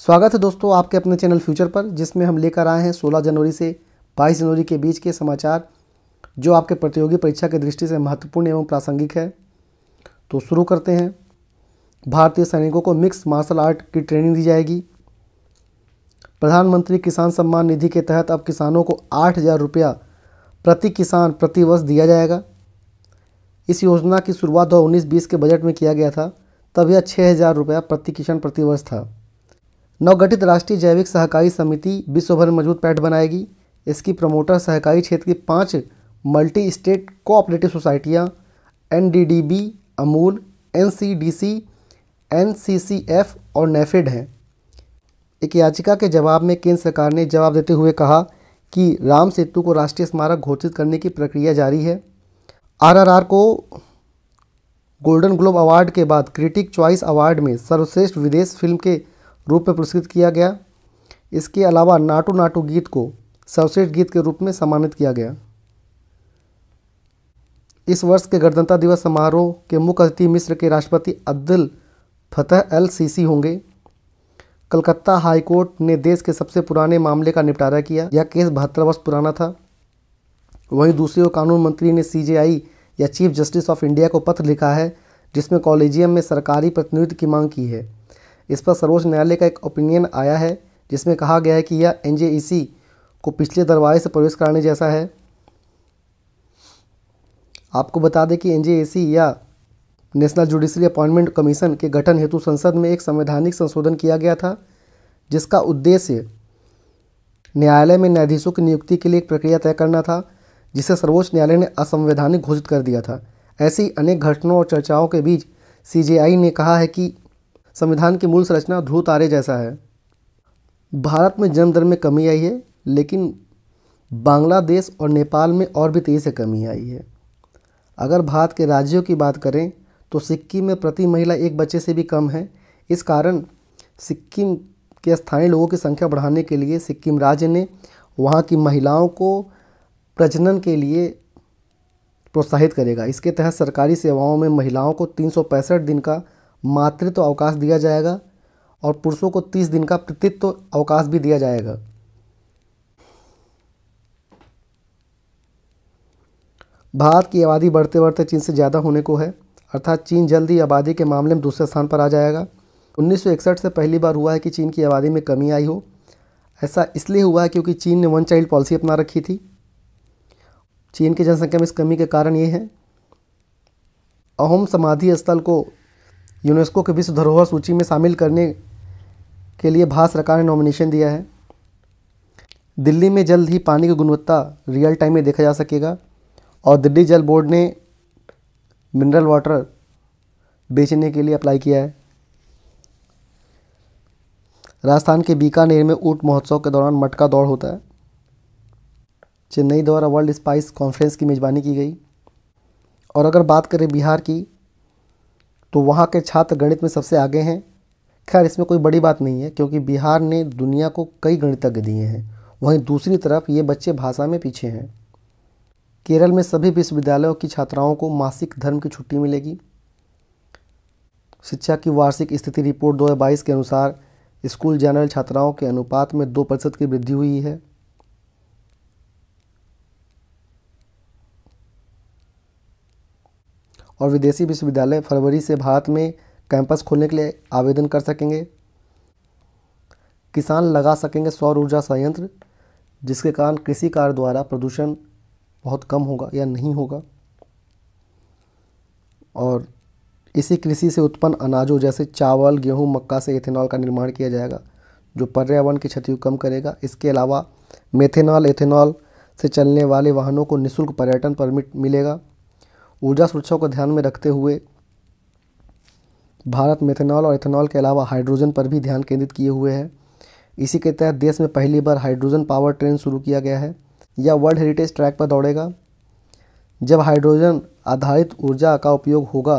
स्वागत है दोस्तों आपके अपने चैनल फ्यूचर पर जिसमें हम लेकर आए हैं 16 जनवरी से 22 जनवरी के बीच के समाचार जो आपके प्रतियोगी परीक्षा की दृष्टि से महत्वपूर्ण एवं प्रासंगिक है तो शुरू करते हैं भारतीय सैनिकों को मिक्स मार्शल आर्ट की ट्रेनिंग दी जाएगी प्रधानमंत्री किसान सम्मान निधि के तहत अब किसानों को आठ हज़ार रुपया प्रति किसान प्रतिवर्ष दिया जाएगा इस योजना की शुरुआत दो उन्नीस बीस के बजट में किया गया था तब यह छः हज़ार रुपया प्रति किसान प्रतिवर्ष था नवगठित राष्ट्रीय जैविक सहकारी समिति विश्वभर में मजबूत पैठ बनाएगी इसकी प्रमोटर सहकारी क्षेत्र की पाँच मल्टी स्टेट कोऑपरेटिव सोसाइटियाँ एनडीडीबी अमूल एनसीडीसी एनसीसीएफ और नेफेड हैं एक याचिका के जवाब में केंद्र सरकार ने जवाब देते हुए कहा कि राम सेतु को राष्ट्रीय स्मारक घोषित करने की प्रक्रिया जारी है आरआरआर को गोल्डन ग्लोब अवार्ड के बाद क्रिटिक चॉइस अवार्ड में सर्वश्रेष्ठ विदेश फिल्म के रूप में पुरस्कृत किया गया इसके अलावा नाटू नाटू गीत को सर्वश्रेष्ठ गीत के रूप में सम्मानित किया गया इस वर्ष के गणतंत्र दिवस समारोह के मुख्य अतिथि मिस्र के राष्ट्रपति अब्दुल फतेह अल सीसी होंगे कलकत्ता हाईकोर्ट ने देश के सबसे पुराने मामले का निपटारा किया यह केस बहत्तर वर्ष पुराना था वहीं दूसरी ओर कानून मंत्री ने सीजेआई या चीफ जस्टिस ऑफ इंडिया को पत्र लिखा है जिसमें कॉलेजियम में सरकारी प्रतिनिधित्व की मांग की है इस पर सर्वोच्च न्यायालय का एक ओपिनियन आया है जिसमें कहा गया है कि यह एन e को पिछले दरवाजे से प्रवेश कराने जैसा है आपको बता दें कि एन e या नेशनल जुडिशरी अपॉइंटमेंट कमीशन के गठन हेतु संसद में एक संवैधानिक संशोधन किया गया था जिसका उद्देश्य न्यायालय में न्यायाधीशों की नियुक्ति के लिए एक प्रक्रिया तय करना था जिसे सर्वोच्च न्यायालय ने असंवैधानिक घोषित कर दिया था ऐसी अनेक घटनाओं और चर्चाओं के बीच सीजेआई ने कहा है कि संविधान की मूल संरचना ध्रुव तारे जैसा है भारत में जन्म दर में कमी आई है लेकिन बांग्लादेश और नेपाल में और भी तेज़ी से कमी आई है अगर भारत के राज्यों की बात करें तो सिक्किम में प्रति महिला एक बच्चे से भी कम है इस कारण सिक्किम के स्थानीय लोगों की संख्या बढ़ाने के लिए सिक्किम राज्य ने वहाँ की महिलाओं को प्रजनन के लिए प्रोत्साहित करेगा इसके तहत सरकारी सेवाओं में महिलाओं को तीन दिन का मातृत्व तो अवकाश दिया जाएगा और पुरुषों को तीस दिन का पितृत्व तो अवकाश भी दिया जाएगा भारत की आबादी बढ़ते बढ़ते चीन से ज़्यादा होने को है अर्थात चीन जल्द ही आबादी के मामले में दूसरे स्थान पर आ जाएगा 1961 से पहली बार हुआ है कि चीन की आबादी में कमी आई हो ऐसा इसलिए हुआ है क्योंकि चीन ने वन चाइल्ड पॉलिसी अपना रखी थी चीन की जनसंख्या में इस कमी के कारण ये है अहोम समाधि स्थल को यूनेस्को के विश्व धरोहर सूची में शामिल करने के लिए भारत सरकार ने नॉमिनेशन दिया है दिल्ली में जल्द ही पानी की गुणवत्ता रियल टाइम में देखा जा सकेगा और दिल्ली जल बोर्ड ने मिनरल वाटर बेचने के लिए अप्लाई किया है राजस्थान के बीकानेर में ऊट महोत्सव के दौरान मटका दौड़ होता है चेन्नई द्वारा वर्ल्ड स्पाइस कॉन्फ्रेंस की मेज़बानी की गई और अगर बात करें बिहार की तो वहाँ के छात्र गणित में सबसे आगे हैं खैर इसमें कोई बड़ी बात नहीं है क्योंकि बिहार ने दुनिया को कई गणितज्ञ दिए हैं वहीं दूसरी तरफ ये बच्चे भाषा में पीछे हैं केरल में सभी विश्वविद्यालयों की छात्राओं को मासिक धर्म की छुट्टी मिलेगी शिक्षा की वार्षिक स्थिति रिपोर्ट 2022 के अनुसार स्कूल जनरल छात्राओं के अनुपात में दो प्रतिशत की वृद्धि हुई है और विदेशी विश्वविद्यालय फरवरी से भारत में कैंपस खोलने के लिए आवेदन कर सकेंगे किसान लगा सकेंगे सौर ऊर्जा संयंत्र जिसके कारण कृषि कार्य द्वारा प्रदूषण बहुत कम होगा या नहीं होगा और इसी कृषि से उत्पन्न अनाजों जैसे चावल गेहूं मक्का से एथेनॉल का निर्माण किया जाएगा जो पर्यावरण की क्षति को कम करेगा इसके अलावा मेथेनॉल एथेनॉल से चलने वाले वाहनों को निशुल्क पर्यटन परमिट मिलेगा ऊर्जा सुरक्षा को ध्यान में रखते हुए भारत मेथेनॉल और इथेनॉल के अलावा हाइड्रोजन पर भी ध्यान केंद्रित किए हुए हैं इसी के तहत देश में पहली बार हाइड्रोजन पावर ट्रेन शुरू किया गया है यह वर्ल्ड हेरिटेज ट्रैक पर दौड़ेगा जब हाइड्रोजन आधारित ऊर्जा का उपयोग होगा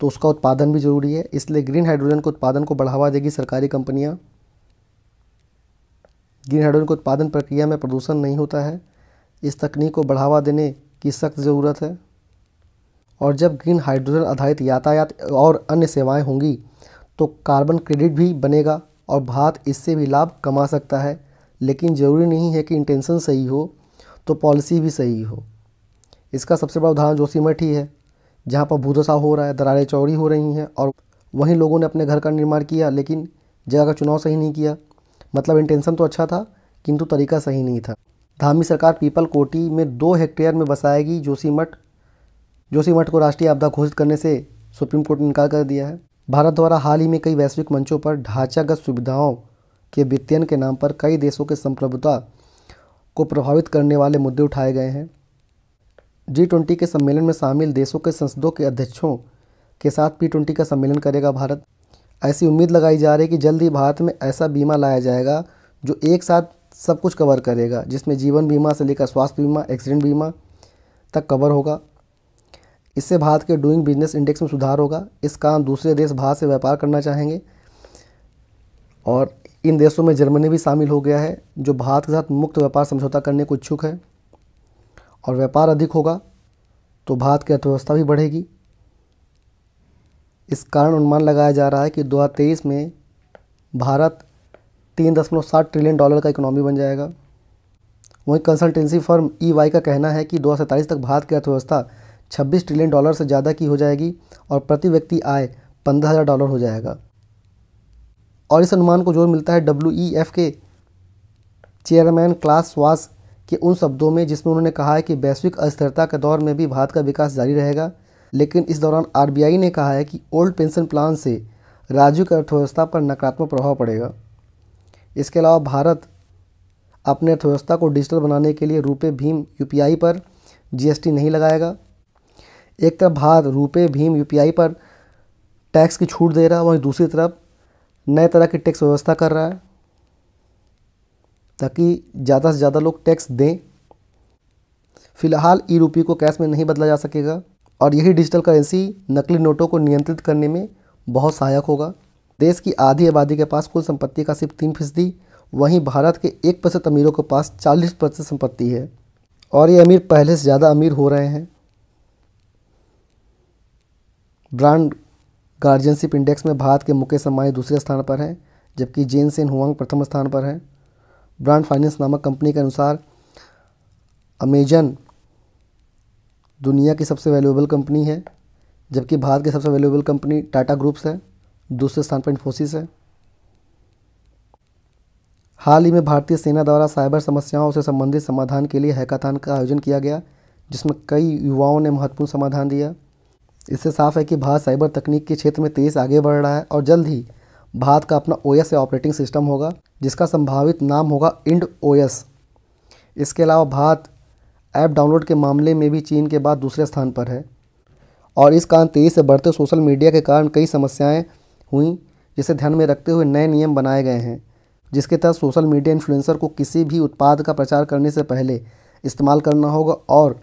तो उसका उत्पादन भी जरूरी है इसलिए ग्रीन हाइड्रोजन के उत्पादन को बढ़ावा देगी सरकारी कंपनियाँ ग्रीन हाइड्रोजन के उत्पादन प्रक्रिया में प्रदूषण नहीं होता है इस तकनीक को बढ़ावा देने की सख्त ज़रूरत है और जब ग्रीन हाइड्रोजन आधारित यातायात और अन्य सेवाएं होंगी तो कार्बन क्रेडिट भी बनेगा और भारत इससे भी लाभ कमा सकता है लेकिन ज़रूरी नहीं है कि इंटेंशन सही हो तो पॉलिसी भी सही हो इसका सबसे बड़ा उदाहरण जोशीमठ ही है जहाँ पर भूदशा हो रहा है दरारें चौड़ी हो रही हैं और वहीं लोगों ने अपने घर का निर्माण किया लेकिन जगह का चुनाव सही नहीं किया मतलब इंटेंशन तो अच्छा था किंतु तरीका सही नहीं था धामी सरकार पीपल कोटी में दो हेक्टेयर में बसाएगी जोशीमठ जोशी मठ को राष्ट्रीय आपदा घोषित करने से सुप्रीम कोर्ट ने इनकार कर दिया है भारत द्वारा हाल ही में कई वैश्विक मंचों पर ढांचागत सुविधाओं के वित्तीयन के नाम पर कई देशों के संप्रभुता को प्रभावित करने वाले मुद्दे उठाए गए हैं जी ट्वेंटी के सम्मेलन में शामिल देशों के संसदों के अध्यक्षों के साथ पी ट्वेंटी का सम्मेलन करेगा भारत ऐसी उम्मीद लगाई जा रही है कि जल्द ही भारत में ऐसा बीमा लाया जाएगा जो एक साथ सब कुछ कवर करेगा जिसमें जीवन बीमा से लेकर स्वास्थ्य बीमा एक्सीडेंट बीमा तक कवर होगा इससे भारत के डूइंग बिजनेस इंडेक्स में सुधार होगा इस कारण दूसरे देश भारत से व्यापार करना चाहेंगे और इन देशों में जर्मनी भी शामिल हो गया है जो भारत के साथ मुक्त व्यापार समझौता करने को इच्छुक है और व्यापार अधिक होगा तो भारत की अर्थव्यवस्था भी बढ़ेगी इस कारण अनुमान लगाया जा रहा है कि 2023 में भारत तीन दशमलव सात ट्रिलियन डॉलर का इकोनॉमी बन जाएगा वहीं कंसल्टेंसी फर्म ई का कहना है कि दो तक भारत की अर्थव्यवस्था छब्बीस ट्रिलियन डॉलर से ज़्यादा की हो जाएगी और प्रति व्यक्ति आय पंद्रह हज़ार डॉलर हो जाएगा और इस अनुमान को जोर मिलता है डब्ल्यू ई एफ के चेयरमैन क्लास वास के उन शब्दों में जिसमें उन्होंने कहा है कि वैश्विक अस्थिरता के दौर में भी भारत का विकास जारी रहेगा लेकिन इस दौरान आई ने कहा है कि ओल्ड पेंशन प्लान से राज्य की अर्थव्यवस्था पर नकारात्मक प्रभाव पड़ेगा इसके अलावा भारत अपने अर्थव्यवस्था को डिजिटल बनाने के लिए रुपये भीम यूपीआई पर जीएसटी नहीं लगाएगा एक तरफ भारत रुपये भीम यू पर टैक्स की छूट दे रहा है वहीं दूसरी तरफ नए तरह की टैक्स व्यवस्था कर रहा है ताकि ज़्यादा से ज़्यादा लोग टैक्स दें फिलहाल ई रुपये को कैश में नहीं बदला जा सकेगा और यही डिजिटल करेंसी नकली नोटों को नियंत्रित करने में बहुत सहायक होगा देश की आधी आबादी के पास कुल संपत्ति का सिर्फ तीन फीसदी वहीं भारत के एक प्रतिशत अमीरों के पास चालीस प्रतिशत संपत्ति है और ये अमीर पहले से ज़्यादा अमीर हो रहे हैं ब्रांड गार्जियनशिप इंडेक्स में भारत के मुकेश अम्बानी दूसरे स्थान पर हैं जबकि जेन सेन हुआंग प्रथम स्थान पर हैं ब्रांड फाइनेंस नामक कंपनी के अनुसार अमेजन दुनिया की सबसे वैल्यूएबल कंपनी है जबकि भारत की सबसे वैल्यूएबल कंपनी टाटा ग्रुप्स है दूसरे स्थान पर इन्फोसिस है हाल ही में भारतीय सेना द्वारा साइबर समस्याओं से संबंधित समाधान के लिए हैकाथान का आयोजन किया गया जिसमें कई युवाओं ने महत्वपूर्ण समाधान दिया इससे साफ है कि भारत साइबर तकनीक के क्षेत्र में तेज़ आगे बढ़ रहा है और जल्द ही भारत का अपना ओ एस ऑपरेटिंग सिस्टम होगा जिसका संभावित नाम होगा इंड ओ इसके अलावा भारत ऐप डाउनलोड के मामले में भी चीन के बाद दूसरे स्थान पर है और इस कारण तेज़ी से बढ़ते सोशल मीडिया के कारण कई समस्याएं हुई जिसे ध्यान में रखते हुए नए नियम बनाए गए हैं जिसके तहत सोशल मीडिया इन्फ्लुएंसर को किसी भी उत्पाद का प्रचार करने से पहले इस्तेमाल करना होगा और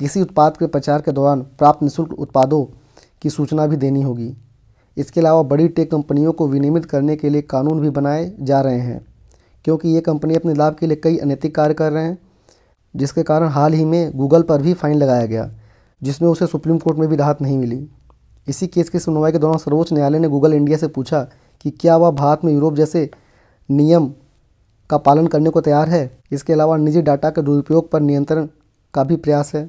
किसी उत्पाद के प्रचार के दौरान प्राप्त निःशुल्क उत्पादों की सूचना भी देनी होगी इसके अलावा बड़ी टेक कंपनियों को विनियमित करने के लिए कानून भी बनाए जा रहे हैं क्योंकि ये कंपनी अपने लाभ के लिए कई अनैतिक कार्य कर रहे हैं जिसके कारण हाल ही में गूगल पर भी फाइन लगाया गया जिसमें उसे सुप्रीम कोर्ट में भी राहत नहीं मिली इसी केस की सुनवाई के दौरान सर्वोच्च न्यायालय ने गूगल इंडिया से पूछा कि क्या वह भारत में यूरोप जैसे नियम का पालन करने को तैयार है इसके अलावा निजी डाटा के दुरुपयोग पर नियंत्रण का भी प्रयास है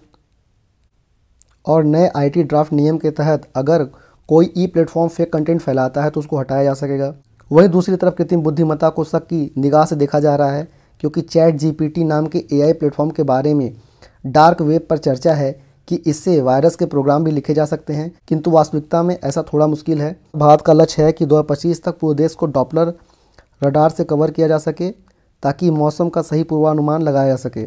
और नए आईटी ड्राफ्ट नियम के तहत अगर कोई ई प्लेटफॉर्म फेक कंटेंट फैलाता है तो उसको हटाया जा सकेगा वहीं दूसरी तरफ कृत्रिम बुद्धिमत्ता को शक की निगाह से देखा जा रहा है क्योंकि चैट जीपीटी नाम के एआई प्लेटफॉर्म के बारे में डार्क वेब पर चर्चा है कि इससे वायरस के प्रोग्राम भी लिखे जा सकते हैं किंतु वास्तविकता में ऐसा थोड़ा मुश्किल है भारत का लक्ष्य है कि दो तक पूरे देश को डॉपलर रडार से कवर किया जा सके ताकि मौसम का सही पूर्वानुमान लगाया जा सके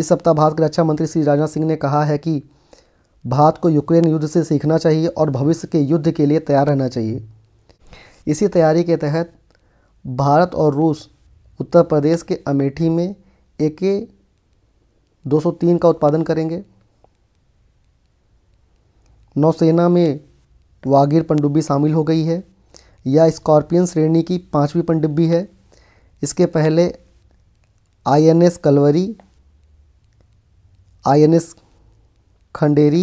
इस सप्ताह भारत के रक्षा मंत्री श्री राजनाथ सिंह ने कहा है कि भारत को यूक्रेन युद्ध से सीखना चाहिए और भविष्य के युद्ध के लिए तैयार रहना चाहिए इसी तैयारी के तहत भारत और रूस उत्तर प्रदेश के अमेठी में ए के तीन का उत्पादन करेंगे नौसेना में वागीर पनडुब्बी शामिल हो गई है यह स्कॉर्पियन श्रेणी की पाँचवीं पनडुब्बी है इसके पहले INS Kalvari INS Khanderi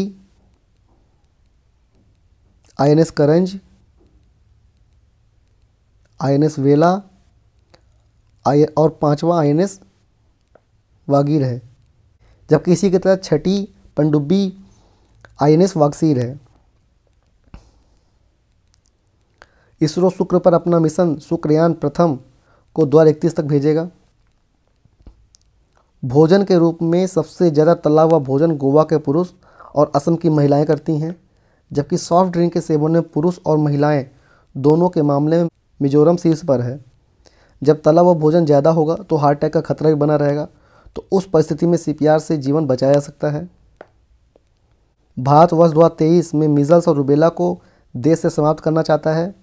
I N S Karanj I N S Vela आई और पांचवा आई एन एस वागीर है जबकि इसी के तहत छठी पनडुब्बी आई एन एस वागसीर है इसरो शुक्र पर अपना मिशन शुक्रयान प्रथम को दो हजार इकतीस तक भेजेगा भोजन के रूप में सबसे ज़्यादा तला हुआ भोजन गोवा के पुरुष और असम की महिलाएं करती हैं जबकि सॉफ्ट ड्रिंक के सेवन में पुरुष और महिलाएं दोनों के मामले में मिजोरम शीर्ष पर है जब तला व भोजन ज़्यादा होगा तो हार्ट अटैक का खतरा भी बना रहेगा तो उस परिस्थिति में सी से जीवन बचाया जा सकता है भारत वर्ष दो तेईस में मिजल्स और रुबेला को देश से समाप्त करना चाहता है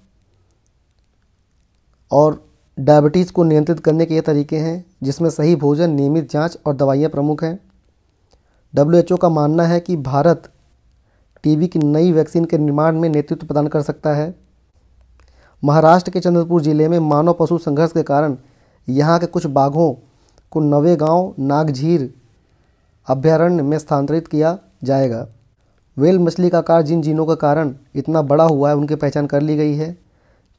और डायबिटीज़ को नियंत्रित करने के ये तरीके हैं जिसमें सही भोजन नियमित जांच और दवाइयाँ प्रमुख हैं डब्ल्यूएचओ का मानना है कि भारत टीबी की नई वैक्सीन के निर्माण में नेतृत्व प्रदान कर सकता है महाराष्ट्र के चंद्रपुर जिले में मानव पशु संघर्ष के कारण यहाँ के कुछ बाघों को नवे गांव नागझीर अभ्यारण्य में स्थानांतरित किया जाएगा वेल मछली का आकार जिन जीनों के कारण इतना बड़ा हुआ है उनकी पहचान कर ली गई है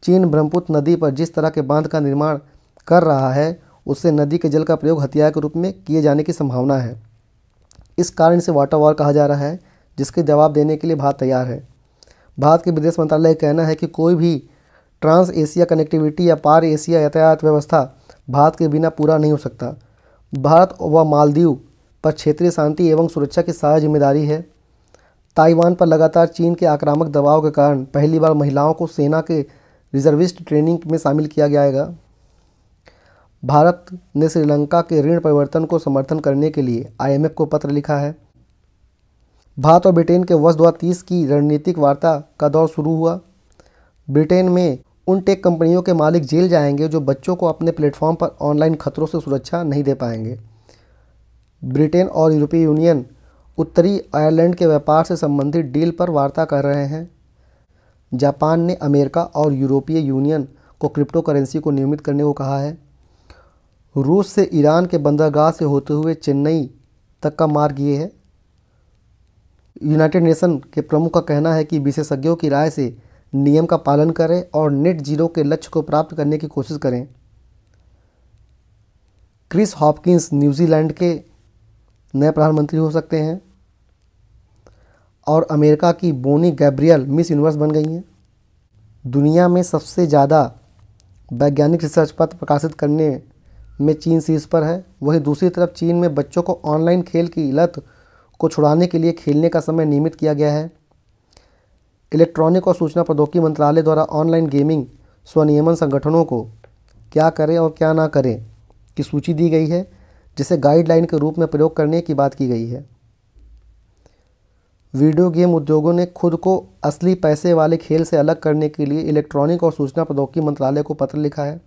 चीन ब्रह्मपुत्र नदी पर जिस तरह के बांध का निर्माण कर रहा है उससे नदी के जल का प्रयोग हथियार के रूप में किए जाने की संभावना है इस कारण से वाटर वॉर कहा जा रहा है जिसके जवाब देने के लिए भारत तैयार है भारत के विदेश मंत्रालय का कहना है कि कोई भी ट्रांस एशिया कनेक्टिविटी या पार एशिया यातायात व्यवस्था भारत के बिना पूरा नहीं हो सकता भारत व मालदीव पर क्षेत्रीय शांति एवं सुरक्षा की सहाय जिम्मेदारी है ताइवान पर लगातार चीन के आक्रामक दबाव के कारण पहली बार महिलाओं को सेना के रिजर्विस्ट ट्रेनिंग में शामिल किया जाएगा भारत ने श्रीलंका के ऋण परिवर्तन को समर्थन करने के लिए आईएमएफ को पत्र लिखा है भारत और ब्रिटेन के वर्ष दो की रणनीतिक वार्ता का दौर शुरू हुआ ब्रिटेन में उन टेक कंपनियों के मालिक जेल जाएंगे जो बच्चों को अपने प्लेटफॉर्म पर ऑनलाइन खतरों से सुरक्षा नहीं दे पाएंगे ब्रिटेन और यूरोपीय यूनियन उत्तरी आयरलैंड के व्यापार से संबंधित डील पर वार्ता कर रहे हैं जापान ने अमेरिका और यूरोपीय यूनियन को क्रिप्टो करेंसी को नियमित करने को कहा है रूस से ईरान के बंदरगाह से होते हुए चेन्नई तक का मार्ग ये है यूनाइटेड नेशन के प्रमुख का कहना है कि विशेषज्ञों की राय से नियम का पालन करें और नेट जीरो के लक्ष्य को प्राप्त करने की कोशिश करें क्रिस हॉपकिंस न्यूजीलैंड के नए प्रधानमंत्री हो सकते हैं और अमेरिका की बोनी गैब्रियल मिस यूनिवर्स बन गई हैं दुनिया में सबसे ज़्यादा वैज्ञानिक रिसर्च पत्र प्रकाशित करने में चीन शीर्ष पर है वहीं दूसरी तरफ चीन में बच्चों को ऑनलाइन खेल की लत को छुड़ाने के लिए खेलने का समय नियमित किया गया है इलेक्ट्रॉनिक और सूचना प्रौद्योगिकी मंत्रालय द्वारा ऑनलाइन गेमिंग स्वनियमन संगठनों को क्या करें और क्या ना करें की सूची दी गई है जिसे गाइडलाइन के रूप में प्रयोग करने की बात की गई है वीडियो गेम उद्योगों ने खुद को असली पैसे वाले खेल से अलग करने के लिए इलेक्ट्रॉनिक और सूचना प्रौद्योगिकी मंत्रालय को पत्र लिखा है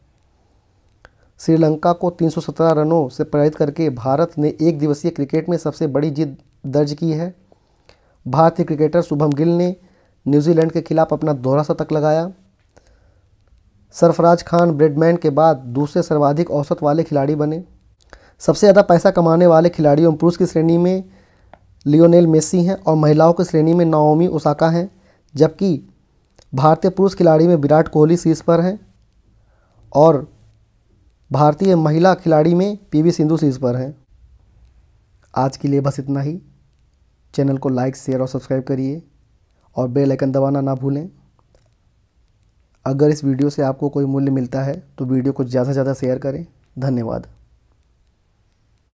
श्रीलंका को 317 रनों से पराजित करके भारत ने एक दिवसीय क्रिकेट में सबसे बड़ी जीत दर्ज की है भारतीय क्रिकेटर शुभम गिल ने न्यूजीलैंड के खिलाफ अपना दोहरा शतक लगाया सरफराज खान ब्रेडमैन के बाद दूसरे सर्वाधिक औसत वाले खिलाड़ी बने सबसे ज़्यादा पैसा कमाने वाले खिलाड़ियों पुरुष की श्रेणी में लियोनेल मेसी हैं और महिलाओं की श्रेणी में नाओमी ओसाका हैं जबकि भारतीय पुरुष खिलाड़ी में विराट कोहली शीर्ष पर हैं और भारतीय महिला खिलाड़ी में पीवी सिंधु सीज पर हैं आज के लिए बस इतना ही चैनल को लाइक शेयर और सब्सक्राइब करिए और बेल आइकन दबाना ना भूलें अगर इस वीडियो से आपको कोई मूल्य मिलता है तो वीडियो को ज़्यादा से ज़्यादा शेयर करें धन्यवाद